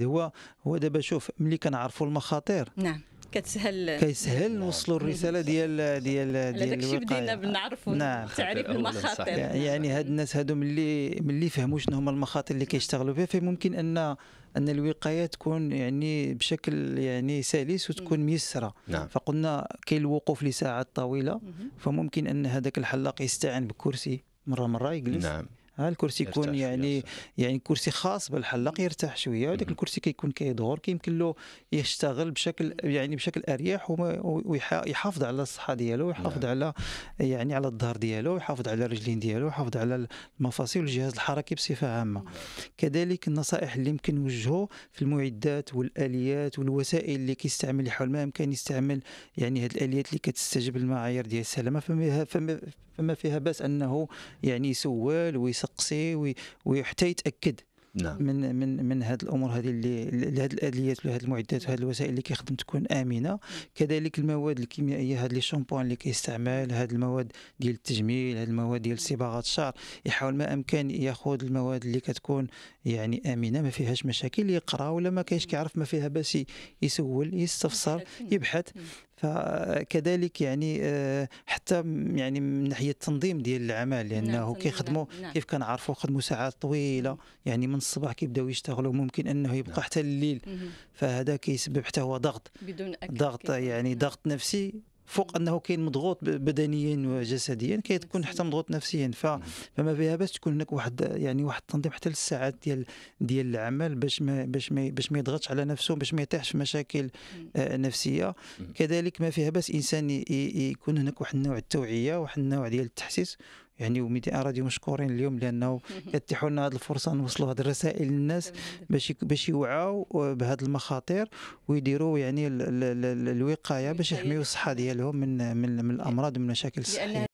هو هو دابا شوف ملي كنعرفوا المخاطر نعم كتسهل كيسهل نعم. نوصلوا الرساله ديال ديال ديال داكشي بدينا بنعرفوا نعم تعريف المخاطر يعني-, يعني هاد الناس هادو ملي ملي فهموا شنو هما المخاطر اللي كيشتغلوا فيها فممكن ان ان الوقايه تكون يعني بشكل يعني سلس وتكون ميسره نعم. فقلنا كاين الوقوف لساعات طويله فممكن ان هذاك الحلاق يستعين بكرسي مره مره يجلس نعم ها الكرسي يكون يعني يعني كرسي خاص بالحلاق يرتاح شويه وذاك الكرسي كيكون كيدور كيمكن له يشتغل بشكل يعني بشكل اريح ويحافظ على الصحه ديالو ويحافظ نعم. على يعني على الظهر ديالو ويحافظ على الرجلين ديالو ويحافظ على المفاصل والجهاز الحركي بصفه عامه نعم. كذلك النصائح اللي يمكن نوجهو في المعدات والاليات والوسائل اللي كيستعمل حول ما يمكن يستعمل يعني هذه الاليات اللي كتستجب للمعايير ديال السلامه فما فما فيها باس انه يعني يسول ويسق يسقسي وحتى يتاكد نعم. من من من هذه الامور هذه اللي هذه الادليات وهذه المعدات وهذه الوسائل اللي كيخدم تكون امنه نعم. كذلك المواد الكيميائيه هذه لي شامبوان اللي كيستعمل هذه المواد ديال التجميل هذه المواد ديال صباغه الشعر يحاول ما امكن ياخذ المواد اللي كتكون يعني امنه ما فيهاش مشاكل يقرا ولا ما كاينش نعم. كيعرف ما فيها باش يسول يستفسر يبحث نعم. فكذلك يعني آه، حتى يعني من ناحيه التنظيم ديال العمل نعم، لانه كيخدموا نعم. كيف كنعرفوا خدموا ساعات طويله يعني من الصباح كيبداو يشتغلوا ممكن انه يبقى نعم. حتى الليل فهذا كيسبب حتى هو ضغط بدون ضغط يعني ضغط نفسي فوق انه كاين مضغوط بدنيا وجسديا تكون حتى مضغوط نفسيا فما فيها باش تكون هناك واحد يعني واحد التنظيم حتى للساعات ديال ديال العمل باش ما باش ما باش ما يضغطش على نفسه باش ما يطيحش في مشاكل آه، نفسيه كذلك ما فيها باش انسان يكون هناك واحد النوع التوعيه واحد النوع ديال التحسيس يعني وميديا راديو مشكورين اليوم لانه يتيحوا لنا هذه الفرصه نوصلوا هذه الرسائل للناس باش باش يوعوا بهذه المخاطر ويديروا يعني الوقايه باش يحميوا الصحه ديالهم من من, من الامراض المشاكل الصحيه